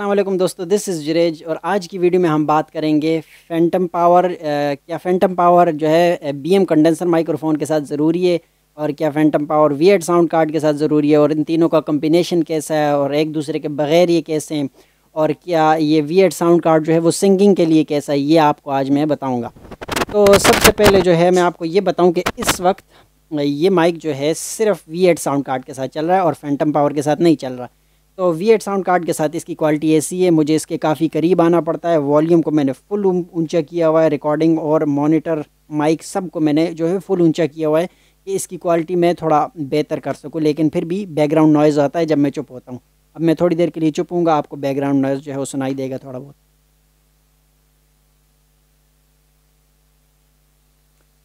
असलम दोस्तों this is जरेज और आज की वीडियो में हम बात करेंगे फैंटम पावर क्या फैंटम पावर जो है बी एम कंडेंसर माइक्रोफोन के साथ ज़रूरी है और क्या phantom power V eight sound card के साथ ज़रूरी है और इन तीनों का कम्बिनेशन कैसा है और एक दूसरे के बग़ैर ये कैसे हैं और क्या ये वी एड साउंड कार्ड जो है वो सिंगिंग के लिए कैसा है ये आपको आज मैं बताऊँगा तो सबसे पहले जो है मैं आपको ये बताऊँ कि इस वक्त ये माइक जो है सिर्फ वी एड साउंड कार्ड के साथ चल रहा है और फैंटम पावर के साथ नहीं चल रहा है तो वी एट साउंड कार्ड के साथ इसकी क्वालिटी ऐसी है मुझे इसके काफ़ी करीब आना पड़ता है वॉल्यूम को मैंने फुल ऊंचा किया हुआ है रिकॉर्डिंग और मॉनिटर माइक सब को मैंने जो है फुल ऊंचा किया हुआ है कि इसकी क्वालिटी मैं थोड़ा बेहतर कर सकूँ लेकिन फिर भी बैकग्राउंड नॉइज़ आता है जब मैं चुप होता हूँ अब मैं थोड़ी देर के लिए चुपूँगा आपको बैकग्राउंड नॉइज़ जो है वो सुनाई देगा थोड़ा बहुत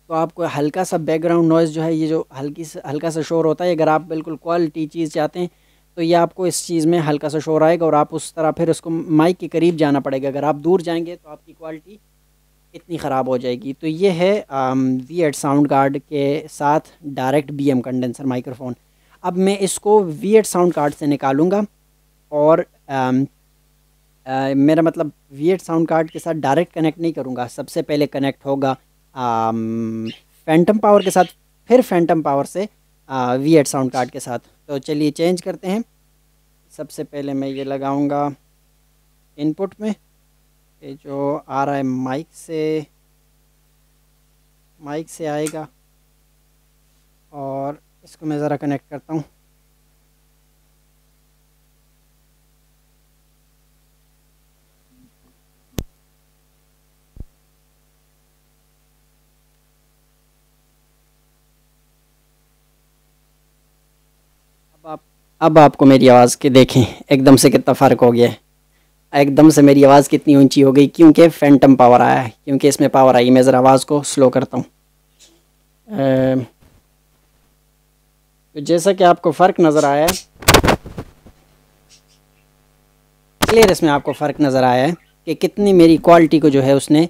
तो आपको हल्का सा बैकग्राउंड नॉइज़ जो है ये जो हल्की हल्का सा शोर होता है अगर आप बिल्कुल क्वालिटी चीज़ चाहते हैं तो ये आपको इस चीज़ में हल्का सा शोर आएगा और आप उस तरह फिर उसको माइक के करीब जाना पड़ेगा अगर आप दूर जाएंगे तो आपकी क्वालिटी इतनी ख़राब हो जाएगी तो ये है वी एड साउंड कार्ड के साथ direct B M condenser microphone अब मैं इसको वी एड साउंड कार्ड से निकालूंगा और आम, आ, मेरा मतलब वी एड साउंड कार्ड के साथ डायरेक्ट कनेक्ट नहीं करूँगा सबसे पहले कनेक्ट होगा फैंटम पावर के साथ फिर फैंटम पावर से वी एड साउंड कार्ड के साथ तो चलिए चेंज करते हैं सबसे पहले मैं ये लगाऊंगा इनपुट में ये जो आ रहा है माइक से माइक से आएगा और इसको मैं ज़रा कनेक्ट करता हूँ आप अब आपको मेरी आवाज़ के देखें एकदम से कितना फ़र्क हो गया है एकदम से मेरी आवाज़ कितनी ऊंची हो गई क्योंकि फैंटम पावर आया है क्योंकि इसमें पावर आई मैं ज़रा आवाज़ को स्लो करता हूँ तो जैसा कि आपको फ़र्क नज़र आया है क्लियर इसमें आपको फ़र्क नज़र आया है कि कितनी मेरी क्वालिटी को जो है उसने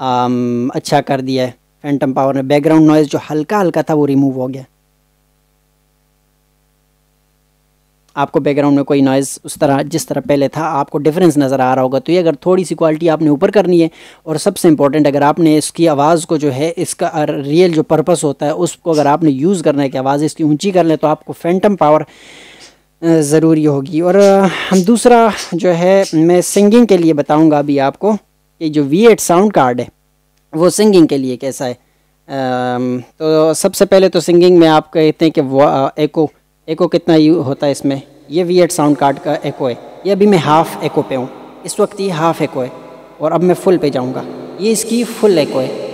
आम, अच्छा कर दिया है फैंटम पावर में बैकग्राउंड नॉइज़ जो हल्का हल्का था वो रिमूव हो गया आपको बैकग्राउंड में कोई नॉइज़ उस तरह जिस तरह पहले था आपको डिफरेंस नज़र आ रहा होगा तो ये अगर थोड़ी सी क्वालिटी आपने ऊपर करनी है और सबसे इंपॉर्टेंट अगर आपने इसकी आवाज़ को जो है इसका रियल जो पर्पस होता है उसको अगर आपने यूज़ करना है कि आवाज़ इसकी ऊंची कर लें तो आपको फैंटम पावर ज़रूरी होगी और हम दूसरा जो है मैं सिंगिंग के लिए बताऊँगा अभी आपको कि जो वी एट साउंड कार्ड है वो सिंगिंग के लिए कैसा है तो सबसे पहले तो सिंगिंग में आप कहते हैं कि वो एको एको कितना यू होता है इसमें ये वी एट साउंड कार्ड का एको है ये अभी मैं हाफ़ एको पे हूँ इस वक्त ये हाफ़ एको है और अब मैं फुल पे जाऊँगा ये इसकी फुल एको है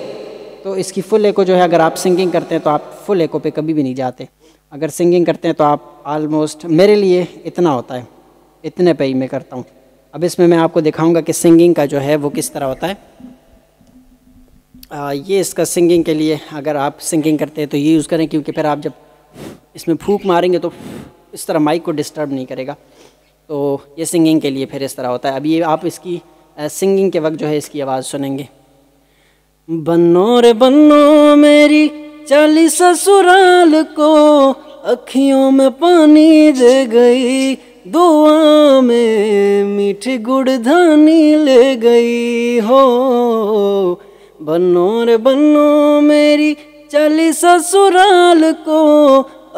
तो इसकी फुल एको जो है अगर आप सिंगिंग करते हैं तो आप फुल एको पे कभी भी नहीं जाते अगर सिंगिंग करते हैं तो आप आलमोस्ट मेरे लिए इतना होता है इतने पे ही मैं करता हूँ अब इसमें मैं आपको दिखाऊँगा कि सिंगिंग का जो है वो किस तरह होता है आ, ये इसका सिंगिंग के लिए अगर आप सिंगिंग करते हैं तो ये यूज़ करें क्योंकि फिर आप जब इसमें फूक मारेंगे तो इस तरह माइक को डिस्टर्ब नहीं करेगा तो ये सिंगिंग के लिए फिर इस तरह होता है अभी आप इसकी सिंगिंग के वक्त जो है इसकी आवाज़ सुनेंगे बनो रे बनो मेरी चली ससुराल को अखियों में पानी दे गई दुआ में मीठी गुड़ धानी ले गई हो बनो रे बनो मेरी चली ससुराल को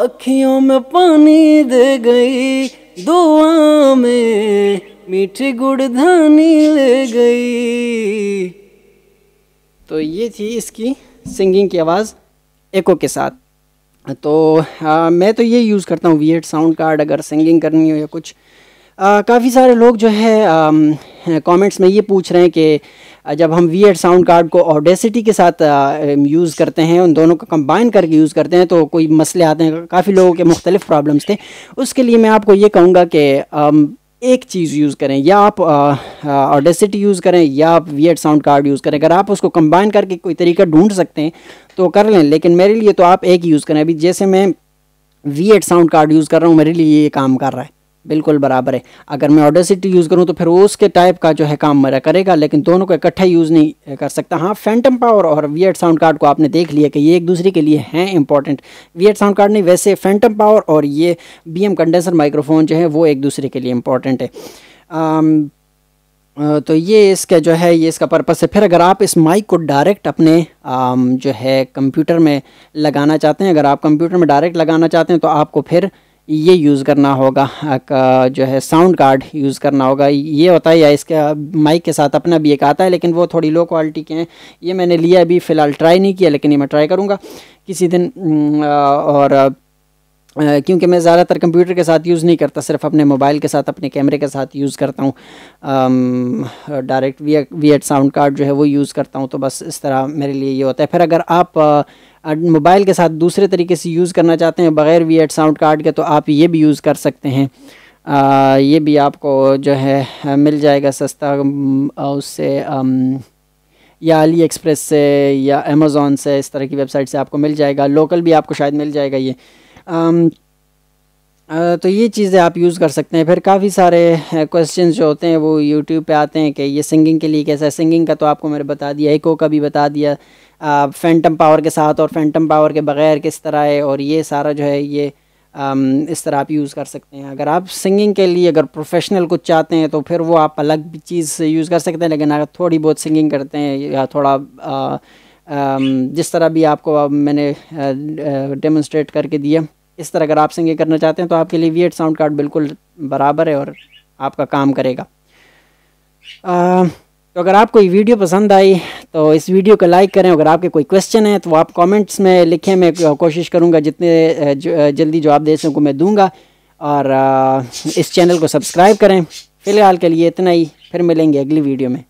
अखियों में पानी दे गई दुआ में मीठी गुड़धानी ले गई तो ये थी इसकी सिंगिंग की आवाज़ एको के साथ तो आ, मैं तो ये यूज़ करता हूँ वी साउंड कार्ड अगर सिंगिंग करनी हो या कुछ काफ़ी सारे लोग जो है आ, कमेंट्स में ये पूछ रहे हैं कि जब हम वी एड साउंड कार्ड को ऑडेसिटी के साथ यूज़ करते हैं उन दोनों को कंबाइन करके यूज़ करते हैं तो कोई मसले आते हैं काफ़ी लोगों के मुख्तलिफ प्रॉब्लम्स थे उसके लिए मैं आपको ये कहूँगा कि एक चीज़ यूज़ करें या आप ऑडेसिटी यूज़ करें या आप वी साउंड कार्ड यूज़ करें अगर आप उसको कंबाइन करके कोई तरीका ढूंढ सकते हैं तो कर लें लेकिन मेरे लिए तो आप एक ही यूज़ करें अभी जैसे मैं वी साउंड कार्ड यूज़ कर रहा हूँ मेरे लिए ये काम कर रहा है बिल्कुल बराबर है अगर मैं ऑडोसिटी यूज़ करूँ तो फिर उसके टाइप का जो है काम मेरा करेगा लेकिन दोनों को इकट्ठा यूज़ नहीं कर सकता हाँ फैंटम पावर और वीएट साउंड कार्ड को आपने देख लिया कि ये एक दूसरे के लिए हैं इंपॉर्टेंट वीएट साउंड कार्ड नहीं वैसे फैंटम पावर और ये बी कंडेंसर माइक्रोफोन जो है वो एक दूसरे के लिए इंपॉर्टेंट है आम, तो ये इसका जो है ये इसका पर्पस है फिर अगर आप इस माइक को डायरेक्ट अपने जो है कंप्यूटर में लगाना चाहते हैं अगर आप कंप्यूटर में डायरेक्ट लगाना चाहते हैं तो आपको फिर ये यूज़ करना होगा जो है साउंड कार्ड यूज़ करना होगा ये होता है या इसके माइक के साथ अपना भी एक आता है लेकिन वो थोड़ी लो क्वालिटी के हैं ये मैंने लिया अभी फ़िलहाल ट्राई नहीं किया लेकिन ये मैं ट्राई करूँगा किसी दिन और क्योंकि मैं ज़्यादातर कंप्यूटर के साथ यूज़ नहीं करता सिर्फ अपने मोबाइल के साथ अपने कैमरे के साथ यूज़ करता हूँ direct V V eight sound card जो है वो यूज़ करता हूँ तो बस इस तरह मेरे लिए ये होता है फिर अगर आप मोबाइल के साथ दूसरे तरीके से यूज़ करना चाहते हैं बग़ैर वी एड साउंड कार्ड के तो आप ये भी यूज़ कर सकते हैं आ, ये भी आपको जो है मिल जाएगा सस्ता उससे या अली एक्सप्रेस से या अमेज़ोन से इस तरह की वेबसाइट से आपको मिल जाएगा लोकल भी आपको शायद मिल जाएगा ये तो ये चीज़ें आप यूज़ कर सकते हैं फिर काफ़ी सारे क्वेश्चंस जो होते हैं वो यूट्यूब पे आते हैं कि ये सिंगिंग के लिए कैसा है सिंगिंग का तो आपको मैंने बता दिया इको का भी बता दिया फैंटम पावर के साथ और फैंटम पावर के बग़ैर किस तरह है और ये सारा जो है ये आम, इस तरह आप यूज़ कर सकते हैं अगर आप सिंगिंग के लिए अगर प्रोफेशनल कुछ चाहते हैं तो फिर वो आप अलग चीज़ यूज़ कर सकते हैं लेकिन अगर थोड़ी बहुत सिंगिंग करते हैं या थोड़ा आ, आ, जिस तरह भी आपको मैंने डेमोन्स्ट्रेट करके दिया इस तरह अगर आप सिंगिंग करना चाहते हैं तो आपके लिए वी एट साउंड कार्ड बिल्कुल बराबर है और आपका काम करेगा आ, तो अगर आपको ये वीडियो पसंद आई तो इस वीडियो को लाइक करें अगर आपके कोई क्वेश्चन है तो आप कमेंट्स में लिखें मैं कोशिश करूँगा जितने जल्दी जवाब दे सकूँ मैं दूँगा और इस चैनल को सब्सक्राइब करें फ़िलहाल के लिए इतना ही फिर मिलेंगे अगली वीडियो में